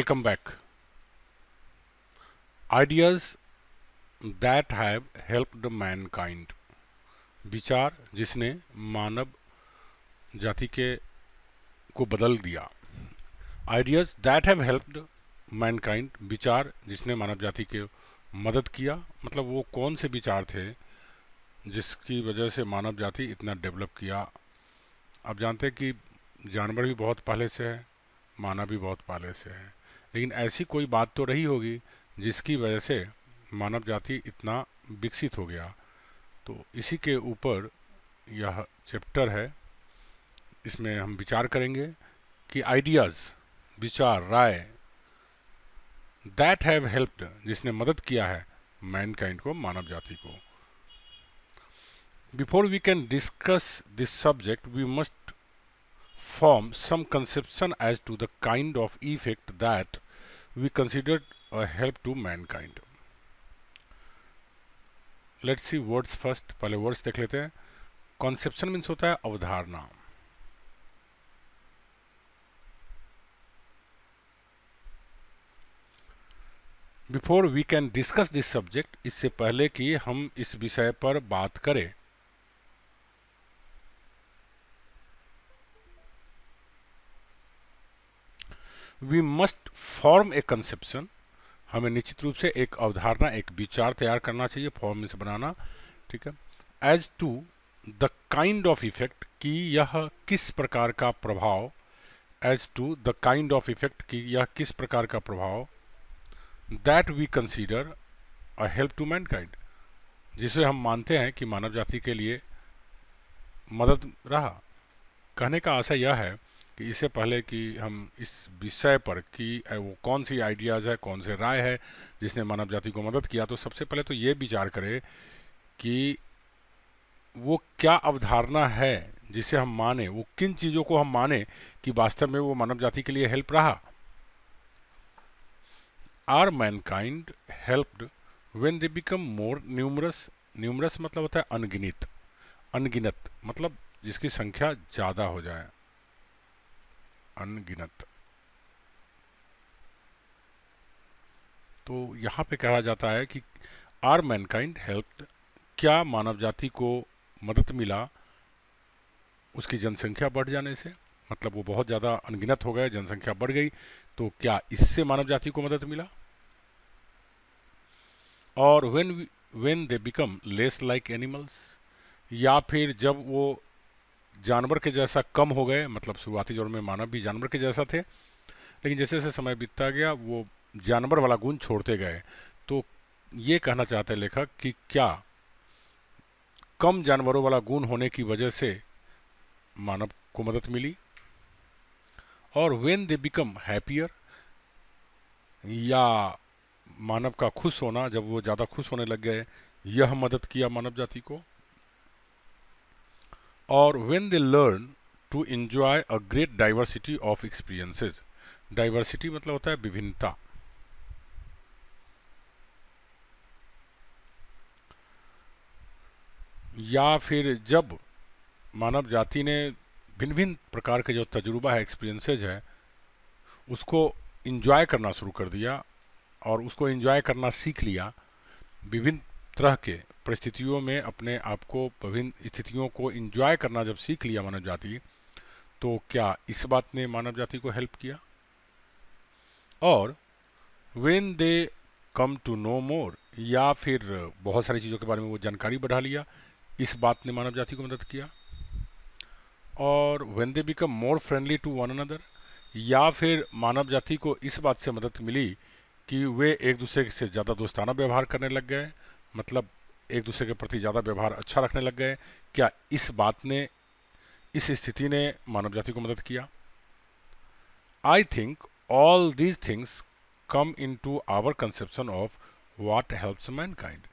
Welcome back. Ideas that have helped mankind. विचार जिसने मानव जाति के को बदल दिया ideas that have helped mankind विचार जिसने मानव जाति के मदद किया मतलब वो कौन से विचार थे जिसकी वजह से मानव जाति इतना डेवलप किया आप जानते हैं कि जानवर भी बहुत पहले से है मानव भी बहुत पहले से है लेकिन ऐसी कोई बात तो रही होगी जिसकी वजह से मानव जाति इतना विकसित हो गया तो इसी के ऊपर यह चैप्टर है इसमें हम विचार करेंगे कि आइडियाज़ विचार राय दैट हैव हेल्प्ड जिसने मदद किया है मैन काइंड को मानव जाति को before we can discuss this subject we must form some conception as to the kind of effect that we considered a help to mankind. let's see words first pehle words dekh lete hain conception means hota hai अवधारणा before we can discuss this subject इससे पहले कि हम इस विषय पर बात करें we must form a conception हमें निश्चित रूप से एक अवधारणा एक विचार तैयार करना चाहिए फॉर्म में से बनाना ठीक है as to the kind of effect कि यह किस प्रकार का प्रभाव as to the kind of effect कि यह किस प्रकार का प्रभाव that we consider a help to mankind जिसे हम मानते हैं कि मानव जाति के लिए मदद रहा कहने का आशा यह है कि इससे पहले कि हम इस विषय पर कि वो कौन सी आइडियाज़ है कौन से राय है जिसने मानव जाति को मदद किया तो सबसे पहले तो ये विचार करें कि वो क्या अवधारणा है जिसे हम माने वो किन चीज़ों को हम माने कि वास्तव में वो मानव जाति के लिए हेल्प रहा are mankind helped when they become more numerous numerous मतलब होता है अनगिनित अनगिनत मतलब जिसकी संख्या ज़्यादा हो जाए अनगिनत तो यहां पे कहा जाता है कि आर मैनकाइंड हेल्प क्या मानव जाति को मदद मिला उसकी जनसंख्या बढ़ जाने से मतलब वो बहुत ज़्यादा अनगिनत हो गए जनसंख्या बढ़ गई तो क्या इससे मानव जाति को मदद मिला और when when they become less like animals या फिर जब वो जानवर के जैसा कम हो गए मतलब शुरुआती दौर में मानव भी जानवर के जैसा थे लेकिन जैसे जैसे समय बीतता गया वो जानवर वाला गुण छोड़ते गए तो ये कहना चाहते हैं लेखक कि क्या कम जानवरों वाला गुण होने की वजह से मानव को मदद मिली और वेन दे बिकम हैप्पियर या मानव का खुश होना जब वो ज़्यादा खुश होने लग गए यह मदद किया मानव जाति को और when they learn to enjoy a great diversity of experiences diversity मतलब होता है विभिन्नता या फिर जब मानव जाति ने भिन्न भिन्न प्रकार के जो तजुर्बा है एक्सपीरियंसेज है उसको इन्जॉय करना शुरू कर दिया और उसको इन्जॉय करना सीख लिया विभिन्न तरह के परिस्थितियों में अपने आप को विभिन्न स्थितियों को इंजॉय करना जब सीख लिया मानव जाति तो क्या इस बात ने मानव जाति को हेल्प किया और when they come to know more या फिर बहुत सारी चीज़ों के बारे में वो जानकारी बढ़ा लिया इस बात ने मानव जाति को मदद किया और when they become more friendly to one another या फिर मानव जाति को इस बात से मदद मिली कि वे एक दूसरे से ज़्यादा दोस्ताना व्यवहार करने लग गए मतलब एक दूसरे के प्रति ज़्यादा व्यवहार अच्छा रखने लग गए क्या इस बात ने इस स्थिति ने मानव जाति को मदद किया I think all these things come into our conception of what helps mankind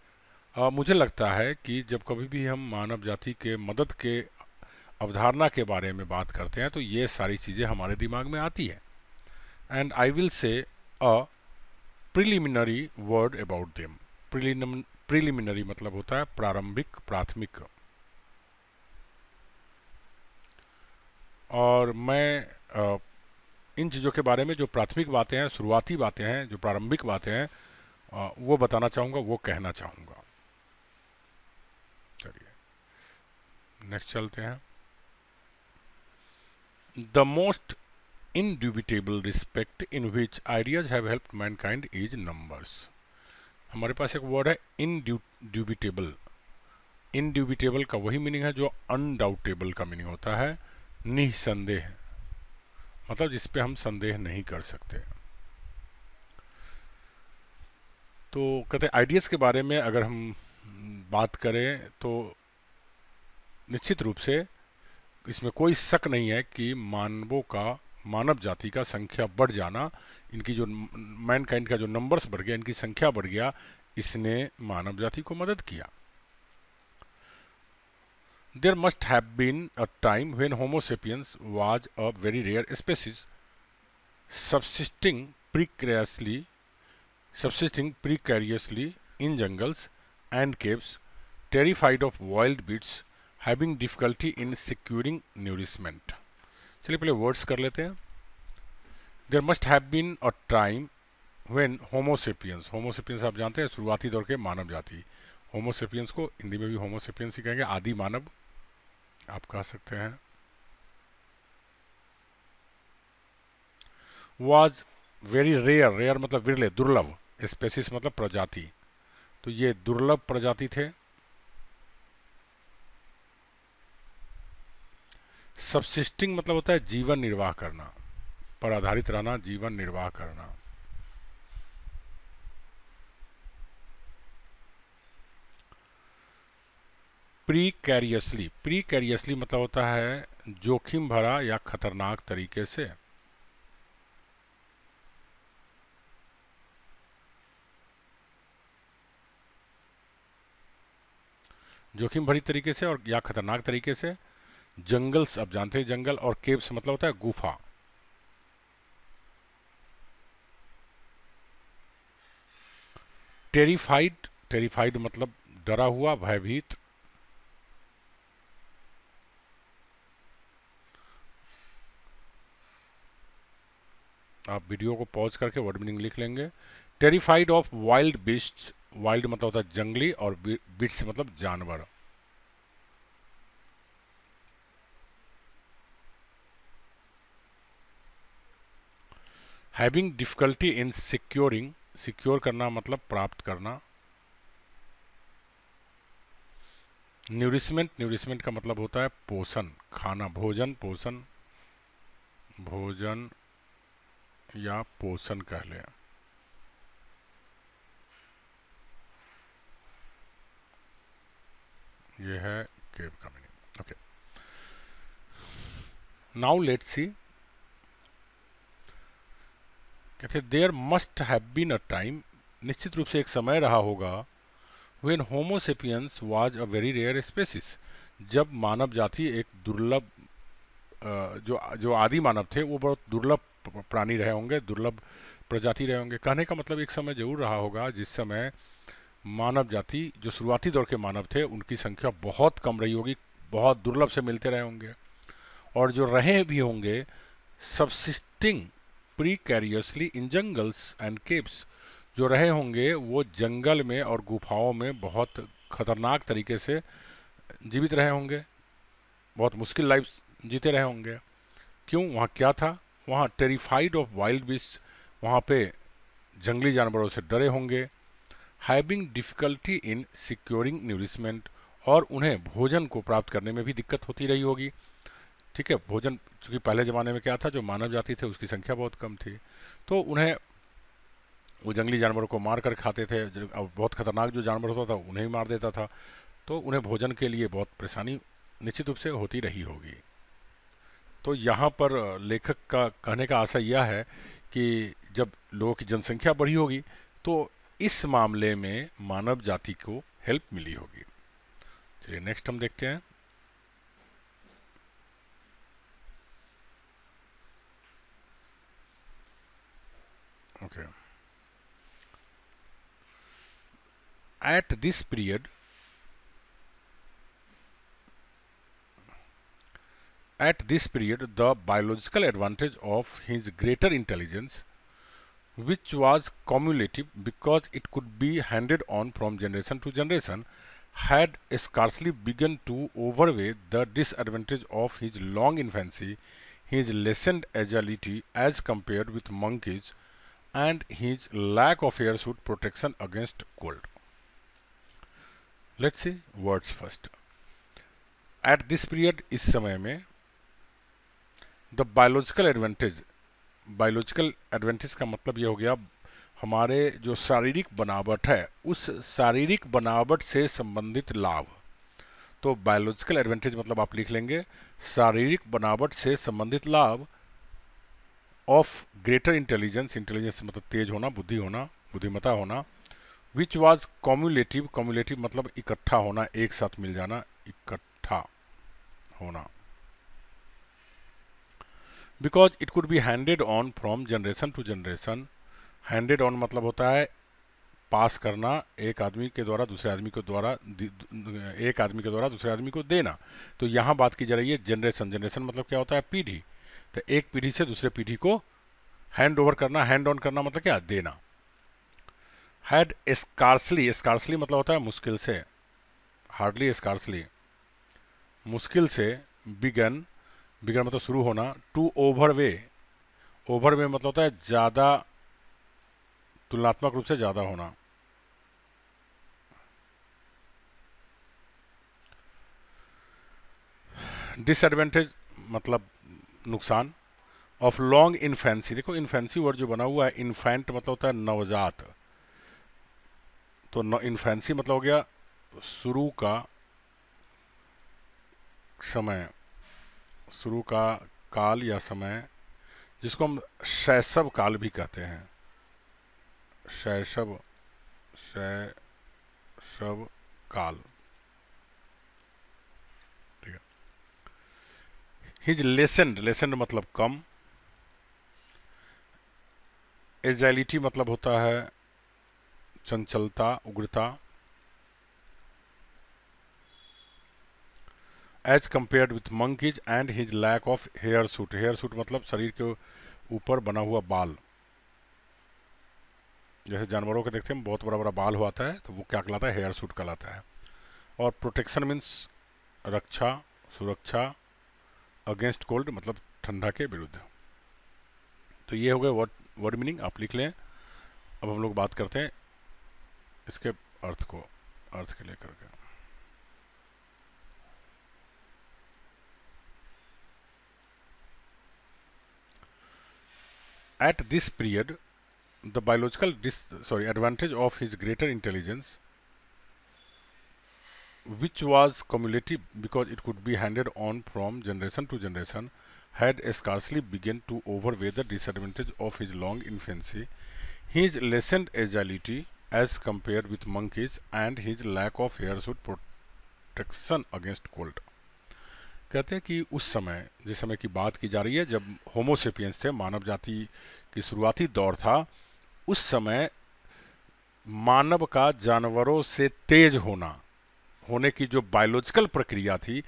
मुझे लगता है कि जब कभी भी हम मानव जाति के मदद के अवधारणा के बारे में बात करते हैं तो ये सारी चीज़ें हमारे दिमाग में आती है and I will say a preliminary word about them preliminary मतलब होता है प्रारंभिक प्राथमिक और मैं इन चीज़ों के बारे में जो प्राथमिक बातें हैं शुरुआती बातें हैं जो प्रारंभिक बातें हैं वो बताना चाहूँगा वो कहना चाहूँगा चलिए नेक्स्ट चलते हैं the most indubitable respect in which ideas have helped mankind is numbers हमारे पास एक वर्ड है इनड्यूबिटेबल इनड्यूबिटेबल का वही मीनिंग है जो अनडाउटेबल का मीनिंग होता है निसंदेह मतलब जिस पे हम संदेह नहीं कर सकते तो कहते आइडियाज़ के बारे में अगर हम बात करें तो निश्चित रूप से इसमें कोई शक नहीं है कि मानवों का मानव जाति का संख्या बढ़ जाना इनकी जो मैनकाइंड का जो नंबर्स बढ़ गया इनकी संख्या बढ़ गया इसने मानव जाति को मदद किया there must have been a time when Homo sapiens was a very rare species subsisting precariously subsisting precariously in jungles and caves terrified of wild beasts having difficulty in securing nourishment चलिए पहले वर्ड्स कर लेते हैं there must have been a time when Homo sapiens Homo sapiens आप जानते हैं शुरुआती दौर के मानव जाति होमोसेपियंस को हिंदी में भी होमोसेपियंस ही कहेंगे आदि मानव आप कह सकते हैं वॉज वेरी रेयर रेयर मतलब विरले दुर्लभ स्पेसिस मतलब प्रजाति तो ये दुर्लभ प्रजाति थे सबसिस्टिंग मतलब होता है जीवन निर्वाह करना पर आधारित रहना जीवन निर्वाह करना प्री कैरियसली प्री कैरियसली मतलब होता है जोखिम भरा या खतरनाक तरीके से जोखिम भरी तरीके से और या खतरनाक तरीके से जंगल्स आप जानते हैं जंगल और केव्स मतलब होता है गुफा टेरिफाइड टेरिफाइड मतलब डरा हुआ भयभीत आप वीडियो को पॉज करके वर्ड मीनिंग लिख लेंगे terrified of wild beast wild मतलब होता है जंगली और बीट्स मतलब जानवर having difficulty in securing secure करना मतलब प्राप्त करना न्यूरिसमेंट न्यूरिसमेंट का मतलब होता है पोषण खाना भोजन पोषण भोजन या पोषण कह लें ये है cave coming okay now let's see कहते there must have been a time निश्चित रूप से एक समय रहा होगा when Homo sapiens was a very rare species जब मानव जाति एक दुर्लभ जो जो आदि मानव थे वो बहुत दुर्लभ प्राणी रहे होंगे दुर्लभ प्रजाति रहे होंगे कहने का मतलब एक समय जरूर रहा होगा जिस समय मानव जाति जो शुरुआती दौर के मानव थे उनकी संख्या बहुत कम रही होगी बहुत दुर्लभ से मिलते रहे होंगे और जो रहे भी होंगे subsisting precariously in jungles and caves जो रहे होंगे वो जंगल में और गुफाओं में बहुत खतरनाक तरीके से जीवित रहे होंगे बहुत मुश्किल लाइफ जीते रहे होंगे क्यों वहाँ क्या था वहाँ टेरिफाइड ऑफ वाइल्ड बीस्ट वहाँ पे जंगली जानवरों से डरे होंगे having difficulty in securing nourishment और उन्हें भोजन को प्राप्त करने में भी दिक्कत होती रही होगी ठीक है भोजन चूँकि पहले ज़माने में क्या था जो मानव जाति थे उसकी संख्या बहुत कम थी तो उन्हें वो जंगली जानवरों को मार कर खाते थे और बहुत खतरनाक जो जानवर होता था उन्हें ही मार देता था तो उन्हें भोजन के लिए बहुत परेशानी निश्चित रूप से होती रही होगी तो यहाँ पर लेखक का कहने का आशा यह है कि जब लोगों की जनसंख्या बढ़ी होगी तो इस मामले में मानव जाति को हेल्प मिली होगी चलिए नेक्स्ट हम देखते हैं Okay. At this period, at this period, the biological advantage of his greater intelligence, which was cumulative because it could be handed on from generation to generation, had scarcely begun to overweigh the disadvantage of his long infancy, his lessened agility as compared with monkeys and his lack of suit protection against cold. Let's see words first. At this period इस समय में the biological advantage biological advantage का मतलब ये हो गया हमारे जो शारीरिक बनावट है उस शारीरिक बनावट से संबंधित लाभ तो बायोलॉजिकल एडवांटेज मतलब आप लिख लेंगे शारीरिक बनावट से संबंधित लाभ ऑफ ग्रेटर इंटेलिजेंस इंटेलिजेंस मतलब तेज होना बुद्धि होना बुद्धिमता होना विच वॉज कॉम्युलेटिव कॉम्युलेटिव मतलब इकट्ठा होना एक साथ मिल जाना इकट्ठा होना because it could be handed on from generation to generation handed on मतलब होता है पास करना एक आदमी के द्वारा दूसरे आदमी के द्वारा एक आदमी के द्वारा दूसरे आदमी को देना तो यहाँ बात की जा रही है जनरेशन जनरेशन मतलब क्या होता है पीढ़ी तो एक पीढ़ी से दूसरे पीढ़ी को हैंड ओवर करना हैंड ऑन करना मतलब क्या देना हैड स्कार्सली स्कार्सली मतलब होता है मुश्किल से हार्डली स्कार्सली मुश्किल से बिगन बिगन मतलब शुरू होना to overweigh overweigh मतलब होता है ज़्यादा तुलनात्मक रूप से ज़्यादा होना डिसएडवेंटेज मतलब नुकसान ऑफ लॉन्ग इन्फेंसी देखो इन्फेंसी वर्ड जो बना हुआ है इन्फेंट मतलब होता है नवजात तो इन्फेंसी मतलब हो गया शुरू का समय शुरू का काल या समय जिसको हम शैशव काल भी कहते हैं शैशव शैशव काल हिज लेसेंड लेसेंड मतलब कम एजाइलिटी मतलब होता है चंचलता उग्रता as compared with monkeys and his lack of hair suit hair suit मतलब शरीर के ऊपर बना हुआ बाल जैसे जानवरों के देखते हैं बहुत बड़ा बड़ा बाल हुआ है तो वो क्या कहलाता है हेयर सूट कहलाता है और प्रोटेक्शन मीन्स रक्षा सुरक्षा अगेंस्ट कोल्ड मतलब ठंडा के विरुद्ध तो ये हो गए वर्ड वर्ड मीनिंग आप लिख लें अब हम लोग बात करते हैं इसके अर्थ को अर्थ के लेकर के at this period the biological dis sorry advantage of his greater intelligence which was cumulative because it could be handed on from generation to generation, had scarcely begun to overweigh the disadvantage of his long infancy, his lessened agility as compared with monkeys and his lack of hairsuit protection against cold. कहते हैं कि उस समय जिस समय की बात की जा रही है जब होमोसेपियंस थे मानव जाति की शुरुआती दौर था उस समय मानव का जानवरों से तेज होना होने की जो बायोलॉजिकल प्रक्रिया थी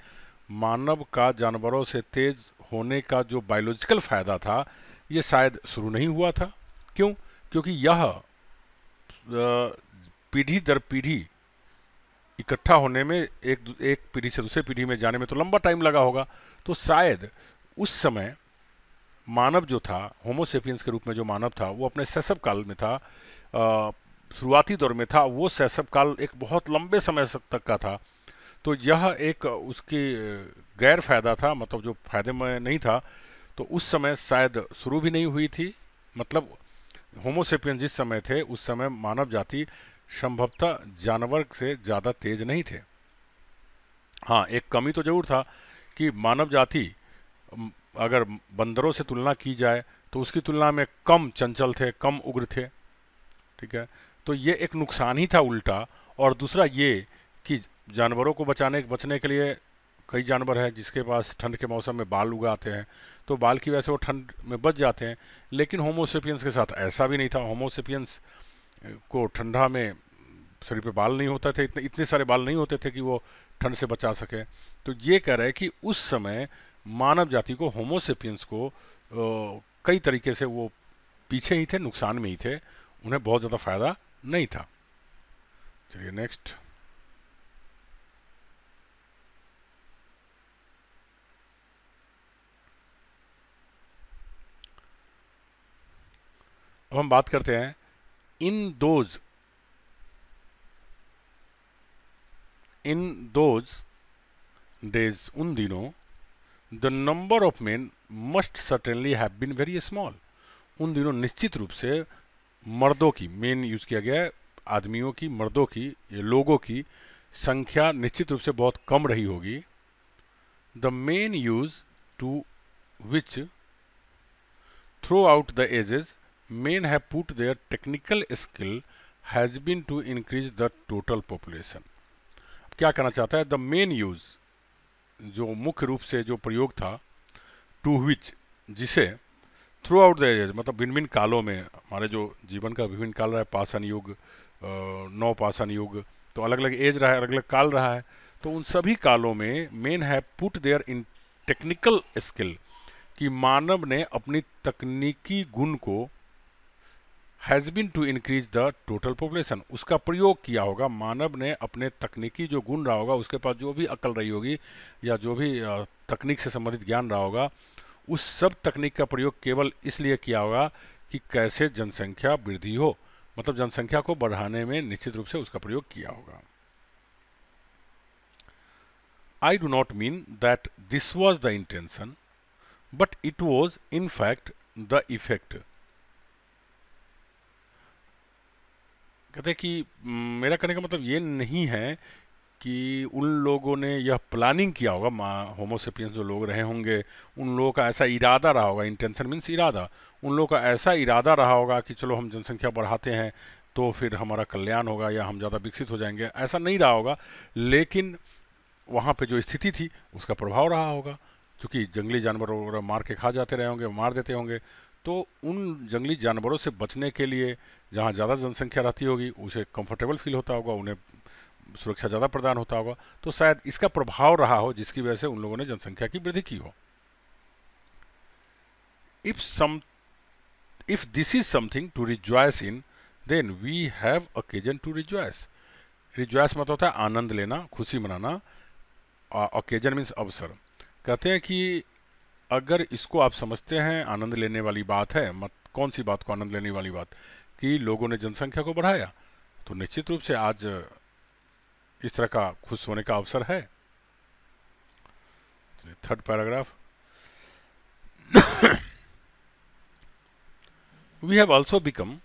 मानव का जानवरों से तेज होने का जो बायोलॉजिकल फ़ायदा था ये शायद शुरू नहीं हुआ था क्यों क्योंकि यह पीढ़ी दर पीढ़ी इकट्ठा होने में एक एक पीढ़ी से दूसरे पीढ़ी में जाने में तो लंबा टाइम लगा होगा तो शायद उस समय मानव जो था होमोसेपियंस के रूप में जो मानव था वो अपने शैशव काल में था शुरुआती दौर में था वो शैशव काल एक बहुत लंबे समय तक का था तो यह एक उसकी गैर फायदा था मतलब जो फायदे में नहीं था तो उस समय शायद शुरू भी नहीं हुई थी मतलब होमोसेपियन जिस समय थे उस समय मानव जाति संभवतः जानवर से ज़्यादा तेज नहीं थे हाँ एक कमी तो ज़रूर था कि मानव जाति अगर बंदरों से तुलना की जाए तो उसकी तुलना में कम चंचल थे कम उग्र थे ठीक है तो ये एक नुकसान ही था उल्टा और दूसरा ये कि जानवरों को बचाने बचने के लिए कई जानवर हैं जिसके पास ठंड के मौसम में बाल उगाते हैं तो बाल की वजह से वो ठंड में बच जाते हैं लेकिन होमोसेपियंस के साथ ऐसा भी नहीं था होमोसेपियंस को ठंडा में शरीर पे बाल नहीं होता थे इतने इतने सारे बाल नहीं होते थे कि वो ठंड से बचा सके तो ये कह रहे हैं कि उस समय मानव जाति को होमोसेपियंस को आ, कई तरीके से वो पीछे ही थे नुकसान में ही थे उन्हें बहुत ज़्यादा फ़ायदा नहीं था चलिए नेक्स्ट अब हम बात करते हैं in those in those days उन दिनों the number of men must certainly have been very small उन दिनों निश्चित रूप से मर्दों की मेन यूज़ किया गया है आदमियों की मर्दों की लोगों की संख्या निश्चित रूप से बहुत कम रही होगी the main use to which throughout the ages men have put their technical skill has been to increase the total population क्या कहना चाहता है द मेन यूज जो मुख्य रूप से जो प्रयोग था टू विच जिसे थ्रू आउट द एरियाज मतलब भिन्न भिन्न कालों में हमारे जो जीवन का विभिन्न काल रहा है पाषण युग नौ पाषण युग तो अलग अलग एज रहा है अलग अलग काल रहा है तो उन सभी कालों में मेन है put their in technical skill कि मानव ने अपनी तकनीकी गुण को has been to increase the total population उसका प्रयोग किया होगा मानव ने अपने तकनीकी जो गुण रहा होगा उसके पास जो भी अकल रही होगी या जो भी तकनीक से संबंधित ज्ञान रहा होगा उस सब तकनीक का प्रयोग केवल इसलिए किया होगा कि कैसे जनसंख्या वृद्धि हो मतलब जनसंख्या को बढ़ाने में निश्चित रूप से उसका प्रयोग किया होगा I do not mean that this was the intention but it was in fact the effect कहते कि हम्म, मेरा कहने का मतलब ये नहीं है कि उन लोगों ने यह प्लानिंग किया होगा माँ होमोसिपियंस जो लोग रहे होंगे उन लोगों का ऐसा इरादा रहा होगा इंटेंशन मीन्स इरादा उन लोगों का ऐसा इरादा रहा होगा कि चलो हम जनसंख्या बढ़ाते हैं तो फिर हमारा कल्याण होगा या हम ज़्यादा विकसित हो जाएंगे ऐसा नहीं रहा होगा लेकिन वहाँ पे जो स्थिति थी उसका प्रभाव रहा होगा चूँकि जंगली जानवर वगैरह मार के खा जाते रहे होंगे मार देते होंगे तो उन जंगली जानवरों से बचने के लिए जहाँ ज़्यादा जनसंख्या रहती होगी उसे कंफर्टेबल फील होता होगा उन्हें सुरक्षा ज़्यादा प्रदान होता होगा तो शायद इसका प्रभाव रहा हो जिसकी वजह से उन लोगों ने जनसंख्या की वृद्धि की हो if some if this is something to rejoice in then we have occasion to rejoice rejoice मतलब होता है आनंद लेना खुशी मनाना ओकेजन मीन्स अवसर कहते हैं कि अगर इसको आप समझते हैं आनंद लेने वाली बात है मत कौन सी बात को आनंद लेने वाली बात कि लोगों ने जनसंख्या को बढ़ाया तो निश्चित रूप से आज इस तरह का खुश होने का अवसर है third paragraph we have also become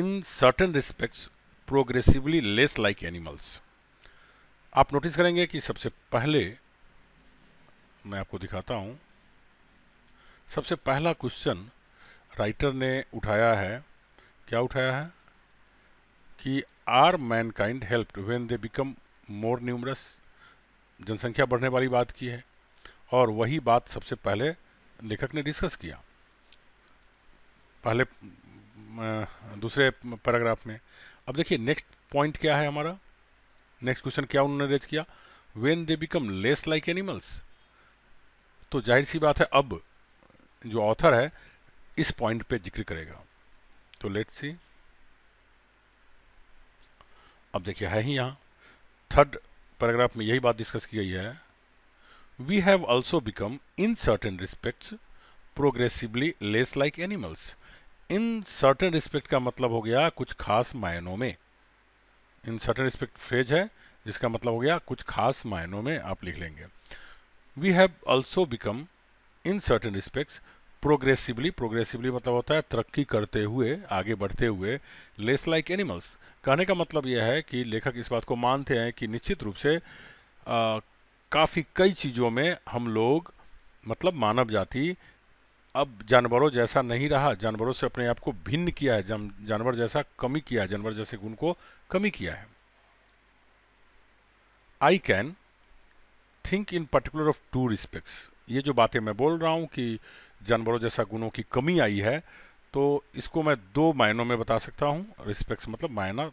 in certain respects progressively less like animals आप नोटिस करेंगे कि सबसे पहले मैं आपको दिखाता हूं सबसे पहला क्वेश्चन राइटर ने उठाया है क्या उठाया है कि are mankind helped when they become more numerous जनसंख्या बढ़ने वाली बात की है और वही बात सबसे पहले लेखक ने डिस्कस किया पहले दूसरे पैराग्राफ में अब देखिए नेक्स्ट पॉइंट क्या है हमारा नेक्स्ट क्वेश्चन क्या उन्होंने रेज किया when they become less like animals तो जाहिर सी बात है अब जो ऑथर है इस पॉइंट पे जिक्र करेगा तो लेट्स सी अब देखिए है ही यहाँ थर्ड पैराग्राफ में यही बात डिस्कस की गई है we have also become in certain respects progressively less like animals in certain respect का मतलब हो गया कुछ खास मायनों में इन सर्टन रिस्पेक्ट फ्रेज है जिसका मतलब हो गया कुछ खास मायनों में आप लिख लेंगे we have also become in certain respects progressively progressively मतलब होता है तरक्की करते हुए आगे बढ़ते हुए लेस लाइक एनिमल्स कहने का मतलब यह है कि लेखक इस बात को मानते हैं कि निश्चित रूप से काफ़ी कई चीज़ों में हम लोग मतलब मानव जाति अब जानवरों जैसा नहीं रहा जानवरों से अपने आप को भिन्न किया है जानवर जैसा कमी किया है जानवर जैसे गुण को कमी किया है I can think in particular of two respects ये जो बातें मैं बोल रहा हूँ कि जानवरों जैसा गुणों की कमी आई है तो इसको मैं दो मायनों में बता सकता हूँ रिस्पेक्ट मतलब मायना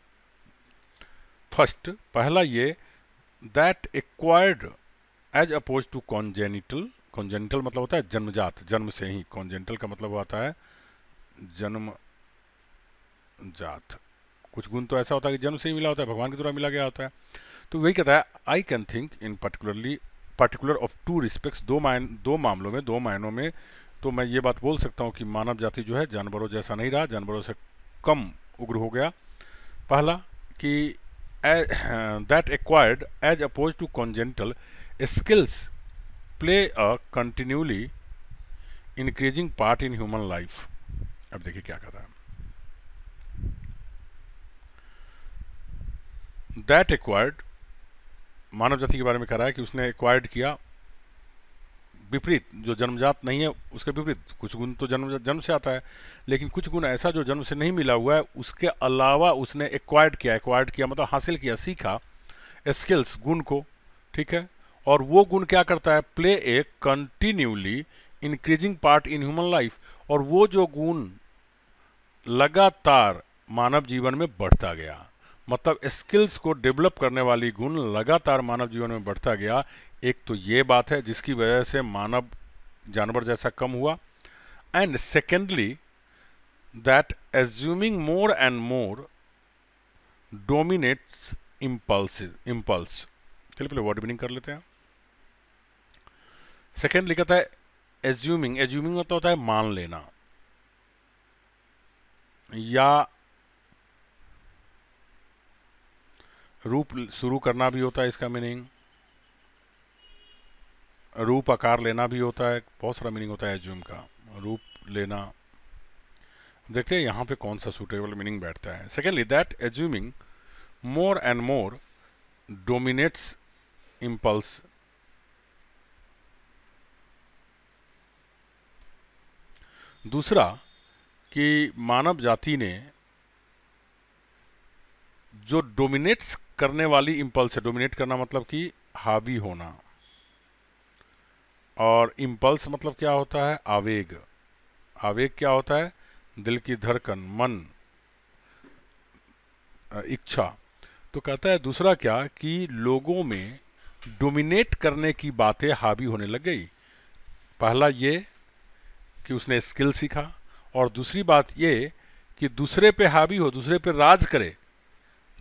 फर्स्ट पहला ये that acquired as opposed to congenital congenital मतलब होता है जन्मजात जन्म से ही कॉन्जेनिटल का मतलब होता है जन्म जात कुछ गुण तो ऐसा होता है कि जन्म से ही मिला होता है भगवान के द्वारा मिला गया होता है तो वही कहता है I can think in particularly particular of two respects दो मायन दो मामलों में दो मायनों में तो मैं ये बात बोल सकता हूँ कि मानव जाति जो है जानवरों जैसा नहीं रहा जानवरों से कम उग्र हो गया पहला कि that acquired as opposed to congenital skills play a continually increasing part in human life अब देखिए क्या कर रहा है दैट एक्वायर्ड मानव जाति के बारे में कह रहा है कि उसने एक्वायर्ड किया विपरीत जो जन्मजात नहीं है उसके विपरीत कुछ गुण तो जन्म जन्म से आता है लेकिन कुछ गुण ऐसा जो जन्म से नहीं मिला हुआ है उसके अलावा उसने एक्वायर्ड किया एक्वायर्ड किया मतलब हासिल किया सीखा स्किल्स गुण को ठीक है और वो गुण क्या करता है play a continually increasing part in human life और वो जो गुण लगातार मानव जीवन में बढ़ता गया मतलब स्किल्स को डेवलप करने वाली गुण लगातार मानव जीवन में बढ़ता गया एक तो ये बात है जिसकी वजह से मानव जानवर जैसा कम हुआ and secondly that assuming more and more dominates impulse impulse चलिए पहले वर्ड मीनिंग कर लेते हैं सेकेंडली कहता है एज्यूमिंग एज्यूमिंग होता होता है मान लेना या रूप शुरू करना भी होता है इसका मीनिंग रूप आकार लेना भी होता है बहुत सारा मीनिंग होता है एज्यूम का रूप लेना देखते हैं यहाँ पे कौन सा सुटेबल मीनिंग बैठता है secondly that assuming more and more dominates impulse दूसरा कि मानव जाति ने जो डोमिनेट्स करने वाली इम्पल्स है डोमिनेट करना मतलब कि हावी होना और इम्पल्स मतलब क्या होता है आवेग आवेग क्या होता है दिल की धड़कन मन इच्छा तो कहता है दूसरा क्या कि लोगों में डोमिनेट करने की बातें हावी होने लग गई पहला ये कि उसने स्किल सीखा और दूसरी बात ये कि दूसरे पे हावी हो दूसरे पे राज करे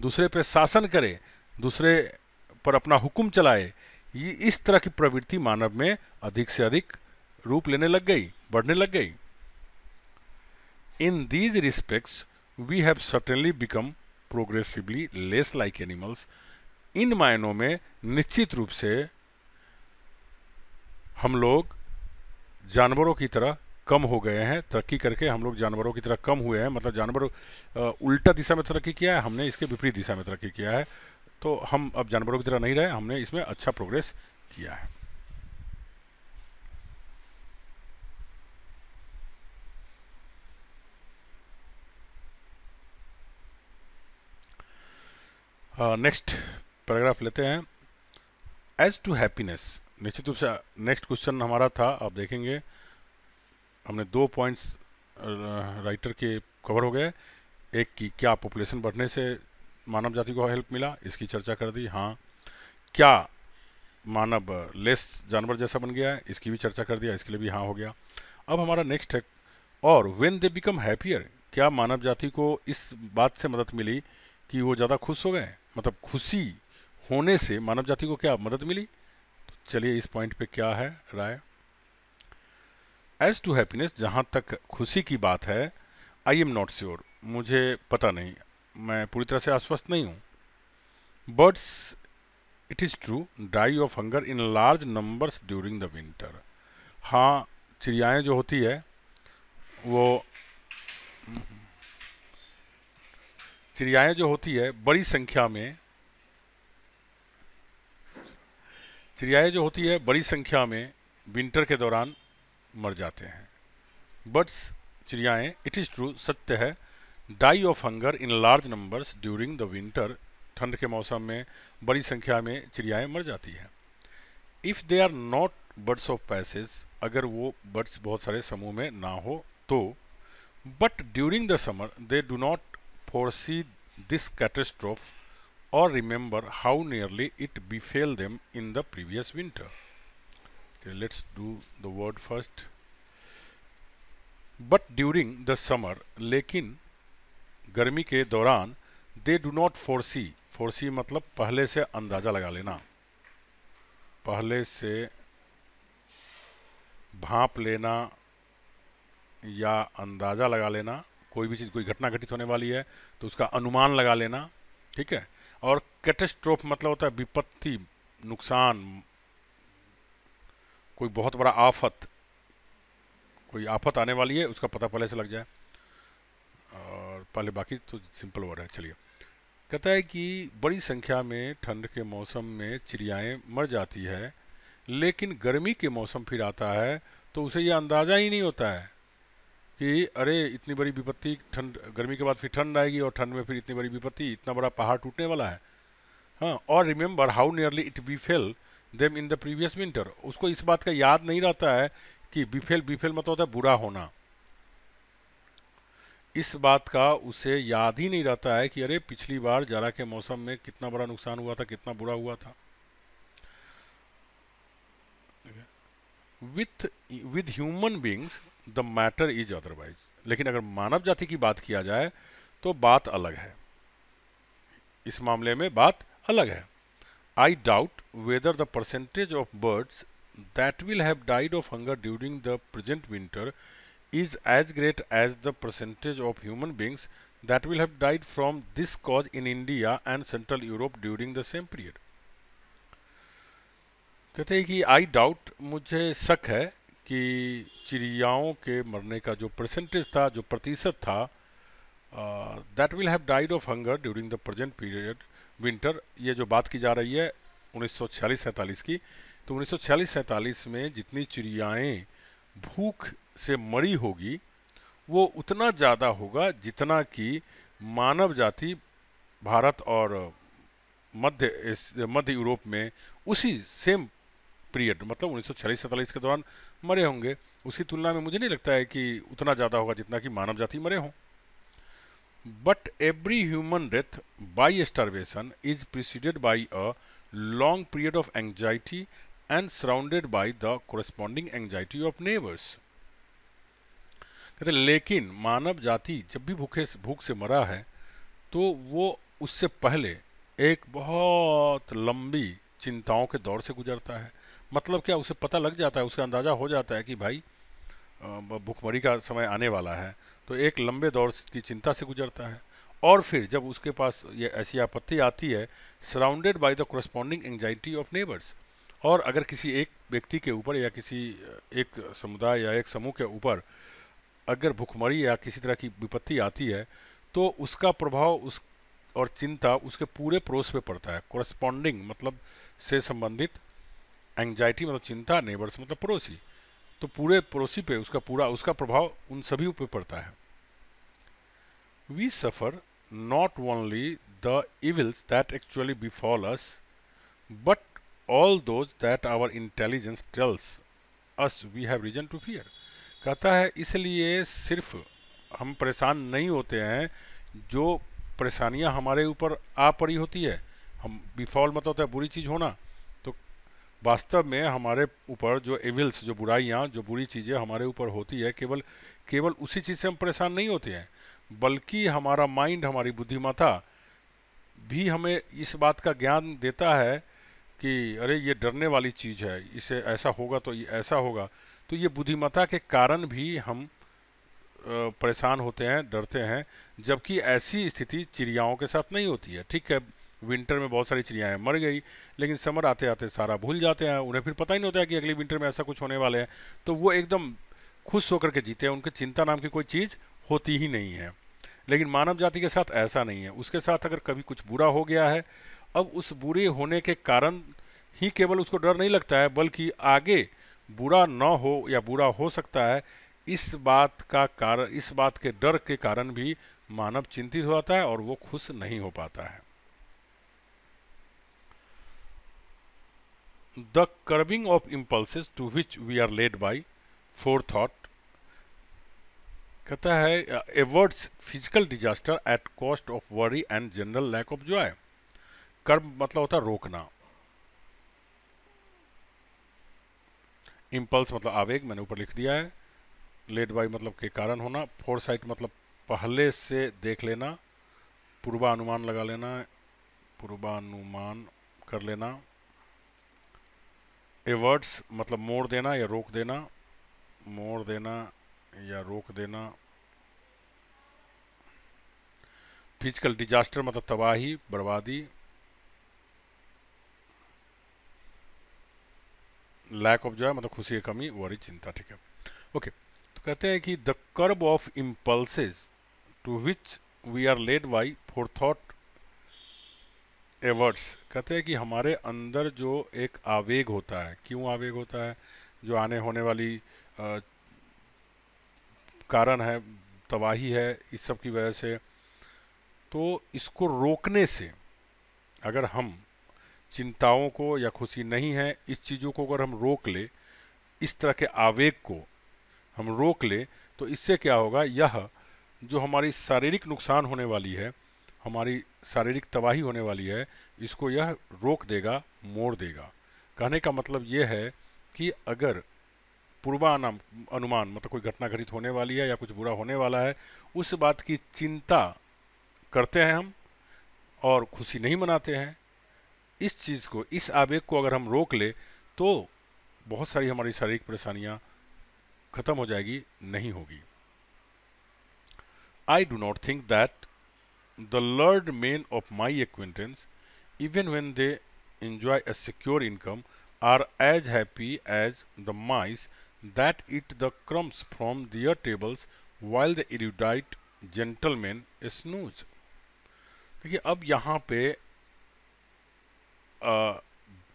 दूसरे पे शासन करे दूसरे पर अपना हुक्म चलाए ये इस तरह की प्रवृत्ति मानव में अधिक से अधिक रूप लेने लग गई बढ़ने लग गई in these respects we have certainly become progressively less like animals इन मायनों में निश्चित रूप से हम लोग जानवरों की तरह कम हो गए हैं तरक्की करके हम लोग जानवरों की तरह कम हुए हैं मतलब जानवर उल्टा दिशा में तरक्की किया है हमने इसके विपरीत दिशा में तरक्की किया है तो हम अब जानवरों की तरह नहीं रहे हमने इसमें अच्छा प्रोग्रेस किया है नेक्स्ट पैराग्राफ लेते हैं एज टू हैप्पीनेस निश्चित रूप से नेक्स्ट क्वेश्चन हमारा था आप देखेंगे हमने दो पॉइंट्स राइटर के कवर हो गए एक कि क्या पॉपुलेशन बढ़ने से मानव जाति को हेल्प मिला इसकी चर्चा कर दी हाँ क्या मानव लेस जानवर जैसा बन गया है इसकी भी चर्चा कर दिया इसके लिए भी हाँ हो गया अब हमारा नेक्स्ट है और वेन दे बिकम हैप्पियर क्या मानव जाति को इस बात से मदद मिली कि वो ज़्यादा खुश हो गए मतलब खुशी होने से मानव जाति को क्या मदद मिली तो चलिए इस पॉइंट पे क्या है राय एज टू हैप्पीनेस जहाँ तक खुशी की बात है आई एम नॉट श्योर मुझे पता नहीं मैं पूरी तरह से आश्वस्त नहीं हूँ birds it is true die of hunger in large numbers during the winter हाँ चिड़ियाएँ जो होती है वो चिड़ियाएँ जो होती है बड़ी संख्या में चिड़ियाएँ जो होती है बड़ी संख्या में विंटर के दौरान मर जाते हैं बर्ड्स चिड़ियाएँ इट इज़ ट्रू सत्य है die of hunger in large numbers during the winter ठंड के मौसम में बड़ी संख्या में चिड़ियाएँ मर जाती हैं if they are not birds of passage अगर वो बर्ड्स बहुत सारे समूह में ना हो तो but during the summer they do not foresee this catastrophe or remember how nearly it befell them in the previous winter Okay, let's do the word first. But during the summer, लेकिन गर्मी के दौरान they do not foresee foresee मतलब पहले से अंदाज़ा लगा लेना पहले से भाप लेना या अंदाज़ा लगा लेना कोई भी चीज़ कोई घटना घटित होने वाली है तो उसका अनुमान लगा लेना ठीक है और कैटेस्ट्रोफ मतलब होता है विपत्ति नुकसान कोई बहुत बड़ा आफत कोई आफत आने वाली है उसका पता पहले से लग जाए और पहले बाकी तो सिंपल वर्ड है चलिए कहता है कि बड़ी संख्या में ठंड के मौसम में चिड़ियाएँ मर जाती है लेकिन गर्मी के मौसम फिर आता है तो उसे यह अंदाज़ा ही नहीं होता है कि अरे इतनी बड़ी विपत्ति ठंड गर्मी के बाद फिर ठंड आएगी और ठंड में फिर इतनी बड़ी विपत्ति इतना बड़ा पहाड़ टूटने वाला है हाँ और remember how nearly it befell them in the previous winter उसको इस बात का याद नहीं रहता है कि बिफेल बिफेल मतलब होता है बुरा होना इस बात का उसे याद ही नहीं रहता है कि अरे पिछली बार जरा के मौसम में कितना बड़ा नुकसान हुआ था कितना बुरा हुआ था with with human beings the matter is otherwise लेकिन अगर मानव जाति की बात किया जाए तो बात अलग है इस मामले में बात अलग है I doubt whether the percentage of birds that will have died of hunger during the present winter is as great as the percentage of human beings that will have died from this cause in India and Central Europe during the same period. कहते हैं कि I doubt मुझे शक है कि चिड़ियाओं के मरने का जो परसेंटेज था जो प्रतिशत था that will have died of hunger during the present period winter ये जो बात की जा रही है 1946 सौ की तो 1946 सौ में जितनी चिड़ियाएँ भूख से मरी होगी वो उतना ज़्यादा होगा जितना कि मानव जाति भारत और मध्य मध्य यूरोप में उसी सेम पीरियड मतलब उन्नीस सौ के दौरान मरे होंगे उसकी तुलना में मुझे नहीं लगता है कि उतना ज़्यादा होगा जितना कि मानव जाति मरे हों but every human death by starvation is preceded by a long period of anxiety and surrounded by the corresponding anxiety of neighbours लेकिन मानव जाति जब भी भूखे भूख से मरा है तो वो उससे पहले एक बहुत लंबी चिंताओं के दौर से गुजरता है मतलब क्या उसे पता लग जाता है उसे अंदाज़ा हो जाता है कि भाई भूखमरी का समय आने वाला है तो एक लंबे दौर की चिंता से गुजरता है और फिर जब उसके पास ये ऐसी आपत्ति आती है surrounded by the corresponding anxiety of neighbours और अगर किसी एक व्यक्ति के ऊपर या किसी एक समुदाय या एक समूह के ऊपर अगर भुखमरी या किसी तरह की विपत्ति आती है तो उसका प्रभाव उस और चिंता उसके पूरे प्रोस पे पड़ता है कोरस्पॉन्डिंग मतलब से संबंधित एंगजाइटी मतलब चिंता नेबर्स मतलब पड़ोसी तो पूरे पड़ोसी पे उसका पूरा उसका प्रभाव उन सभी पे पड़ता है we suffer not only the evils that actually befall us but all those that our intelligence tells us we have reason to fear कहता है इसलिए सिर्फ हम परेशान नहीं होते हैं जो परेशानियां हमारे ऊपर आ पड़ी होती है हम बिफॉल मतलब होता है बुरी चीज़ होना वास्तव में हमारे ऊपर जो एविल्स जो बुराइयाँ जो बुरी चीज़ें हमारे ऊपर होती है केवल केवल उसी चीज़ से हम परेशान नहीं होते हैं बल्कि हमारा माइंड हमारी बुद्धिमत्ता भी हमें इस बात का ज्ञान देता है कि अरे ये डरने वाली चीज़ है इसे ऐसा होगा तो ये ऐसा होगा तो ये बुद्धिमत्ता के कारण भी हम परेशान होते हैं डरते हैं जबकि ऐसी स्थिति चिड़ियाओं के साथ नहीं होती है ठीक है विंटर में बहुत सारी चिड़ियाँ मर गई लेकिन समर आते आते सारा भूल जाते हैं उन्हें फिर पता ही नहीं होता है कि अगले विंटर में ऐसा कुछ होने वाले हैं तो वो एकदम खुश होकर के जीते हैं उनके चिंता नाम की कोई चीज़ होती ही नहीं है लेकिन मानव जाति के साथ ऐसा नहीं है उसके साथ अगर कभी कुछ बुरा हो गया है अब उस बुरे होने के कारण ही केवल उसको डर नहीं लगता है बल्कि आगे बुरा न हो या बुरा हो सकता है इस बात का कारण इस बात के डर के कारण भी मानव चिंतित हो जाता है और वो खुश नहीं हो पाता है the the of impulses to which we are led by fore forethought कहता है averts physical disaster at cost of worry and general lack of joy कर्म मतलब होता है रोकना इम्पल्स मतलब आवेग मैंने ऊपर लिख दिया है लेट बाई मतलब के कारण होना फोर साइट मतलब पहले से देख लेना पूर्वानुमान लगा लेना पूर्वानुमान कर लेना एवर्ट्स मतलब मोड़ देना या रोक देना मोड़ देना या रोक देना फिजिकल डिजास्टर मतलब तबाही बर्बादी लैक ऑफ जॉय मतलब खुशी कमी वरी चिंता ठीक है ओके तो कहते हैं कि the curb of impulses to which we are led by forethought averts कहते हैं कि हमारे अंदर जो एक आवेग होता है क्यों आवेग होता है जो आने होने वाली आ, कारण है तबाही है इस सब की वजह से तो इसको रोकने से अगर हम चिंताओं को या खुशी नहीं है इस चीज़ों को अगर हम रोक ले इस तरह के आवेग को हम रोक ले तो इससे क्या होगा यह जो हमारी शारीरिक नुकसान होने वाली है हमारी शारीरिक तबाही होने वाली है इसको यह रोक देगा मोड़ देगा कहने का मतलब यह है कि अगर पूर्वानाम अनुमान मतलब कोई घटना घटित होने वाली है या कुछ बुरा होने वाला है उस बात की चिंता करते हैं हम और खुशी नहीं मनाते हैं इस चीज़ को इस आवेग को अगर हम रोक ले तो बहुत सारी हमारी शारीरिक परेशानियाँ ख़त्म हो जाएगी नहीं होगी I do not think that the lured men of my acquaintance, even when they enjoy a secure income, are as happy as the mice that eat the crumbs from their tables while the erudite gentlemen snooze. देखिए अब यहाँ पे आ,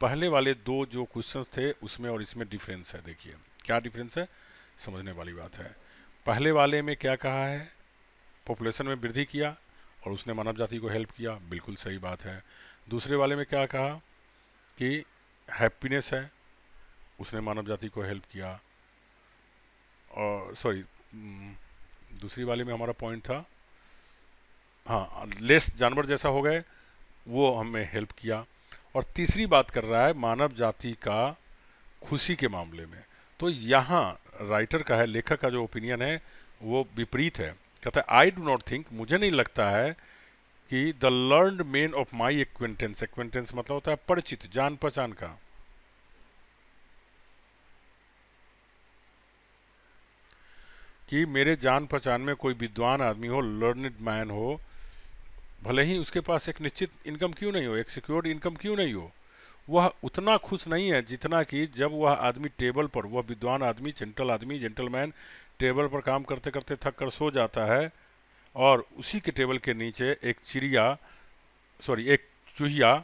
पहले वाले दो जो questions थे उसमें और इसमें डिफरेंस है देखिए क्या डिफरेंस है समझने वाली बात है पहले वाले में क्या कहा है पॉपुलेशन में वृद्धि किया और उसने मानव जाति को हेल्प किया बिल्कुल सही बात है दूसरे वाले में क्या कहा कि हैप्पीनेस है उसने मानव जाति को हेल्प किया और सॉरी दूसरी वाले में हमारा पॉइंट था हाँ लेस जानवर जैसा हो गए वो हमें हेल्प किया और तीसरी बात कर रहा है मानव जाति का खुशी के मामले में तो यहाँ राइटर का है लेखक का जो ओपिनियन है वो विपरीत है कहते हैं आई डू नॉट थिंक मुझे नहीं लगता है कि the learned men of my acquaintance acquaintance मतलब होता है परिचित जान पहचान का कि मेरे जान पहचान में कोई विद्वान आदमी हो लर्निड मैन हो भले ही उसके पास एक निश्चित इनकम क्यों नहीं हो एक सिक्योर्ड इनकम क्यों नहीं हो वह उतना खुश नहीं है जितना कि जब वह आदमी टेबल पर वह विद्वान आदमी जेंटल आदमी जेंटलमैन टेबल पर काम करते करते थक कर सो जाता है और उसी के टेबल के नीचे एक चिड़िया सॉरी एक चूहिया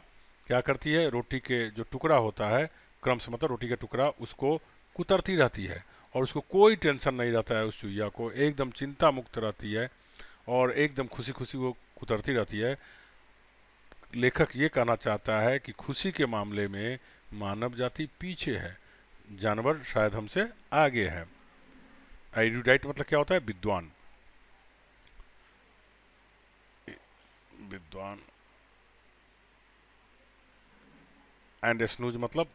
क्या करती है रोटी के जो टुकड़ा होता है क्रम्स मतलब रोटी का टुकड़ा उसको कुतरती रहती है और उसको कोई टेंशन नहीं रहता है उस चूहिया को एकदम चिंता मुक्त रहती है और एकदम खुशी खुशी वो कुतरती रहती है लेखक ये कहना चाहता है कि खुशी के मामले में मानव जाति पीछे है जानवर शायद हमसे आगे है एरुडाइट मतलब क्या होता है विद्वान विद्वान एंड स्नूज मतलब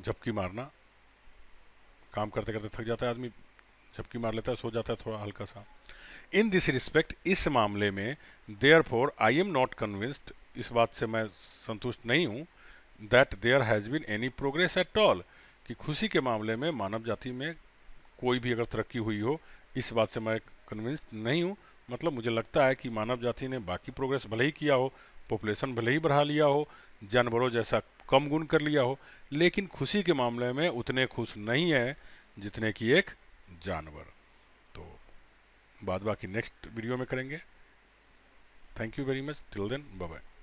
झपकी मारना काम करते करते थक जाता है आदमी झपकी मार लेता है सो जाता है थोड़ा हल्का सा इन दिस रिस्पेक्ट इस मामले में therefore I am not convinced इस बात से मैं संतुष्ट नहीं हूँ that there has been any progress at all कि खुशी के मामले में मानव जाति में कोई भी अगर तरक्की हुई हो इस बात से मैं कन्विंस नहीं हूँ मतलब मुझे लगता है कि मानव जाति ने बाकी प्रोग्रेस भले ही किया हो पॉपुलेशन भले ही बढ़ा लिया हो जानवरों जैसा कम गुण कर लिया हो लेकिन खुशी के मामले में उतने खुश नहीं है जितने कि एक जानवर तो बाद बाकी नेक्स्ट वीडियो में करेंगे thank you very much till then bye